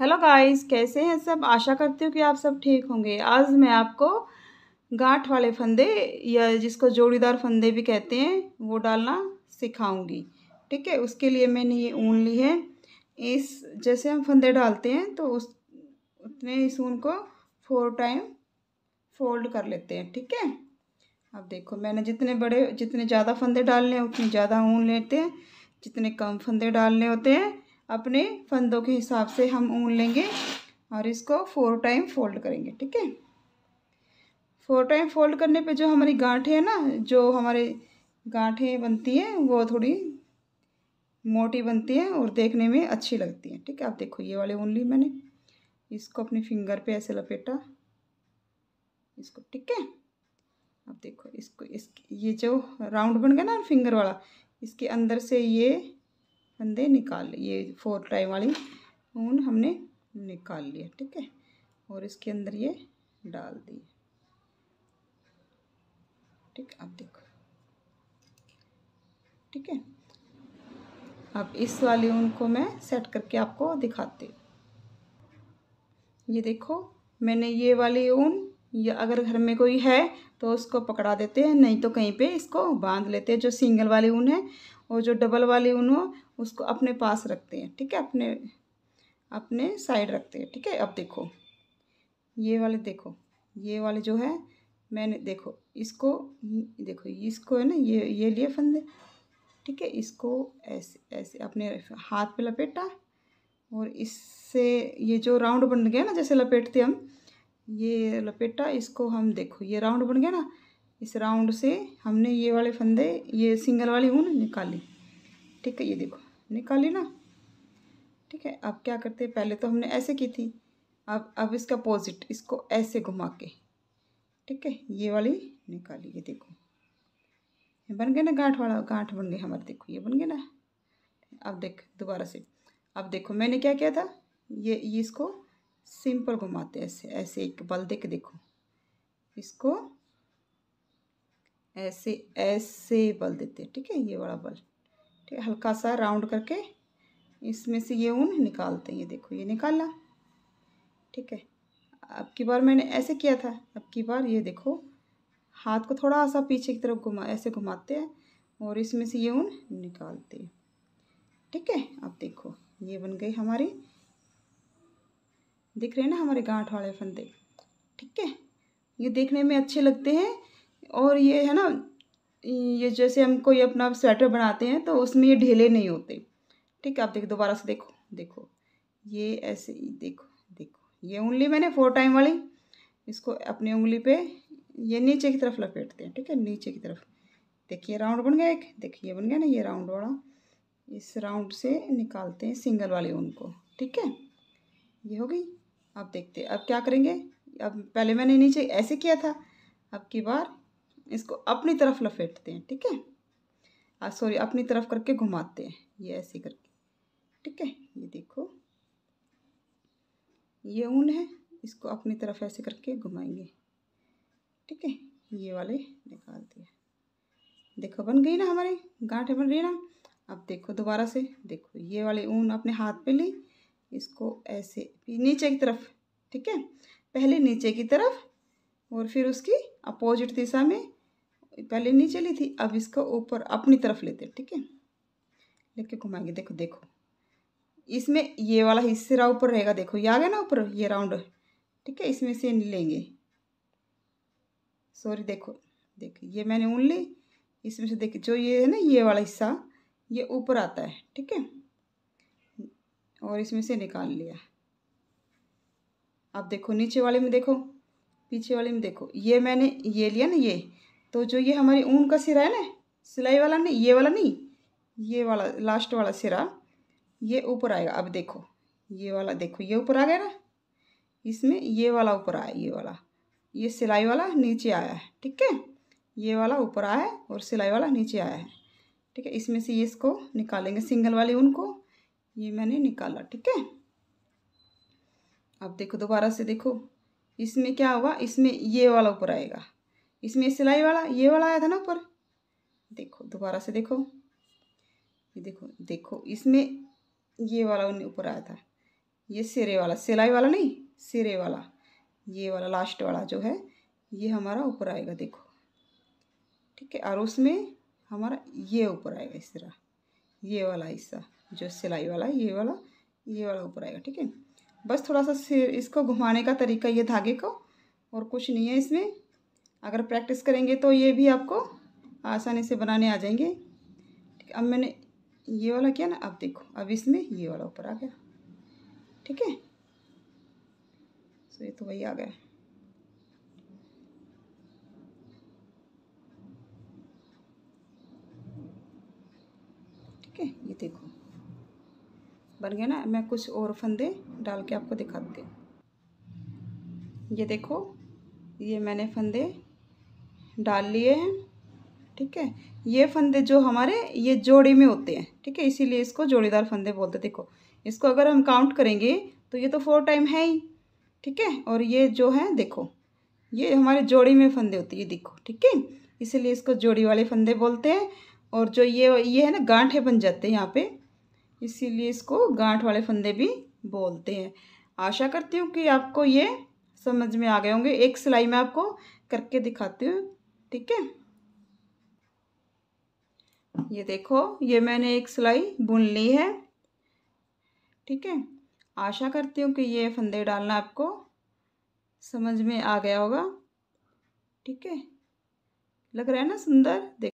hello guys कैसे हैं सब आशा करती हूँ कि आप सब ठीक होंगे आज मैं आपको गांठ वाले फंदे या जिसको जोड़ीदार फंदे भी कहते हैं वो डालना सिखाऊंगी ठीक है उसके लिए मैंने ये ऊन ली है इस जैसे हम फंदे डालते हैं तो उस उतने इस ऊन को फोर टाइम फोल्ड कर लेते हैं ठीक है अब देखो मैंने जितने बड़े जितने ज़्यादा फंदे डालने हैं उतने ज़्यादा ऊन लेते हैं जितने कम फंदे डालने होते हैं अपने फंदों के हिसाब से हम ऊन लेंगे और इसको फोर टाइम फोल्ड करेंगे ठीक है फोर टाइम फोल्ड करने पे जो हमारी गांठें है ना जो हमारे गांठें बनती हैं वो थोड़ी मोटी बनती हैं और देखने में अच्छी लगती हैं ठीक है आप देखो ये वाले ऊन ली मैंने इसको अपने फिंगर पे ऐसे लपेटा इसको ठीक है अब देखो इसको इस ये जो राउंड बन गया ना फिंगर वाला इसके अंदर से ये फंदे निकाल लिए ये फोर टाई वाली ऊन हमने निकाल लिया ठीक है और इसके अंदर ये डाल दिए ठीक अब देखो ठीक है अब इस वाली ऊन को मैं सेट करके आपको दिखाती हूँ ये देखो मैंने ये वाली ऊन या अगर घर में कोई है तो उसको पकड़ा देते हैं नहीं तो कहीं पे इसको बांध लेते हैं जो सिंगल वाली ऊन है और जो डबल वाली ऊन हो उसको अपने पास रखते हैं ठीक है अपने अपने साइड रखते हैं ठीक है अब देखो ये वाले देखो ये वाले जो है मैंने देखो इसको देखो इसको है ना ये ये लिए फंदे ठीक है इसको ऐसे ऐसे अपने हाथ पे लपेटा और इससे ये जो राउंड बन गया ना जैसे लपेटते हम ये लपेटा इसको हम देखो ये राउंड बन गया ना इस राउंड से हमने ये वाले फंदे ये सिंगल वाली ऊन निकाली ठीक है ये देखो निकाली ना ठीक है अब क्या करते हैं पहले तो हमने ऐसे की थी अब अब इसका अपोजिट इसको ऐसे घुमा के ठीक है ये वाली निकाली ये देखो ये बन गए ना गांठ वाला गांठ बन गए हमारे देखो ये बन गए ना अब देख दोबारा से अब देखो मैंने क्या किया था ये ये इसको सिंपल घुमाते ऐसे ऐसे एक बल दे के देखो इसको ऐसे ऐसे बल देते हैं ठीक है ये वाला बल ठीक है हल्का सा राउंड करके इसमें से ये ऊन निकालते हैं ये देखो ये निकाला ठीक है अब की बार मैंने ऐसे किया था अब की बार ये देखो हाथ को थोड़ा सा पीछे की तरफ घुमा ऐसे घुमाते हैं और इसमें से ये ऊन निकालते हैं ठीक है अब देखो ये बन गई हमारी दिख रहे हैं ना हमारे गांठ वाले फंदे ठीक है ये देखने में अच्छे लगते हैं और ये है ना ये जैसे हम कोई अपना स्वेटर बनाते हैं तो उसमें ये ढीले नहीं होते ठीक है आप देख दोबारा से देखो देखो ये ऐसे देखो देखो ये उंगली मैंने फोर टाइम वाली इसको अपनी उंगली पे ये नीचे की तरफ लपेटते हैं ठीक है नीचे की तरफ देखिए राउंड बन गया एक देखिए बन गया ना ये राउंड वाला इस राउंड से निकालते हैं सिंगल वाले ऊन को ठीक है ये हो गई अब देखते हैं अब क्या करेंगे अब पहले मैंने नीचे ऐसे किया था अब की बार इसको अपनी तरफ लपेटते हैं ठीक है सॉरी अपनी तरफ करके घुमाते हैं ये ऐसे करके ठीक है ये देखो ये ऊन है इसको अपनी तरफ ऐसे करके घुमाएंगे ठीक है ये वाले निकाल दिया देखो बन गई ना हमारी गांठें बन रही ना अब देखो दोबारा से देखो ये वाले ऊन अपने हाथ पे ली इसको ऐसे नीचे की तरफ ठीक है पहले नीचे की तरफ और फिर उसकी अपोजिट दिशा में पहले नीचे ली थी अब इसको ऊपर अपनी तरफ लेते ठीक है लेके घुमाएंगे देखो देखो इसमें ये वाला हिस्सा ऊपर रहेगा देखो ये आ गया ना ऊपर ये राउंड ठीक है इसमें से लेंगे सॉरी देखो देखो ये मैंने ऊन ली इसमें से देखिए जो ये है ना ये वाला हिस्सा ये ऊपर आता है ठीक है और इसमें से निकाल लिया अब देखो नीचे वाले में देखो पीछे वाले में देखो ये मैंने ये लिया ना ये तो जो ये हमारी ऊन का सिरा है ना सिलाई वाला नहीं ये वाला नहीं ये वाला लास्ट वाला सिरा ये ऊपर आएगा अब देखो ये वाला देखो ये ऊपर आ गया ना इसमें ये वाला ऊपर आया ये वाला ये सिलाई वाला नीचे आया है ठीक है ये वाला ऊपर आया है और सिलाई वाला नीचे आया है ठीक है इसमें से ये इसको निकालेंगे सिंगल वाली को ये मैंने निकाला ठीक है अब देखो दोबारा से देखो इसमें क्या हुआ इसमें ये वाला ऊपर आएगा इसमें सिलाई वाला ये वाला आया था ना ऊपर देखो दोबारा से देखो ये देखो देखो इसमें ये वाला ऊपर आया था ये सिरे वाला सिलाई वाला नहीं सिरे वाला ये वाला लास्ट वाला जो है ये हमारा ऊपर आएगा देखो ठीक है और उसमें हमारा ये ऊपर आएगा इस तरह ये वाला हिस्सा जो सिलाई वाला ये वाला ये वाला ऊपर आएगा ठीक है बस थोड़ा सा इसको घुमाने का तरीका ये धागे को और कुछ नहीं है इसमें अगर प्रैक्टिस करेंगे तो ये भी आपको आसानी से बनाने आ जाएंगे ठीक अब मैंने ये वाला किया ना अब देखो अब इसमें ये वाला ऊपर आ गया ठीक है सो ये तो वही आ गया ठीक है ये देखो बन गया ना मैं कुछ और फंदे डाल के आपको दिखाती हूँ ये देखो ये मैंने फंदे डाल लिए हैं ठीक है ये फंदे जो हमारे ये जोड़ी में होते हैं ठीक है इसीलिए इसको जोड़ीदार फंदे बोलते देखो इसको अगर हम काउंट करेंगे तो ये तो फोर टाइम है ही ठीक है और ये जो है देखो ये हमारे जोड़ी में फंदे होते हैं ये देखो ठीक है इसीलिए इसको जोड़ी वाले फंदे बोलते हैं और जो ये ये है ना गांठे बन जाते हैं यहाँ पे इसीलिए इसको गांठ वाले फंदे भी बोलते हैं आशा करती हूँ कि आपको ये समझ में आ गए होंगे एक सिलाई में आपको करके दिखाती हूँ ठीक है ये देखो ये मैंने एक सिलाई बुन ली है ठीक है आशा करती हूँ कि ये फंदे डालना आपको समझ में आ गया होगा ठीक है लग रहा है ना सुंदर देख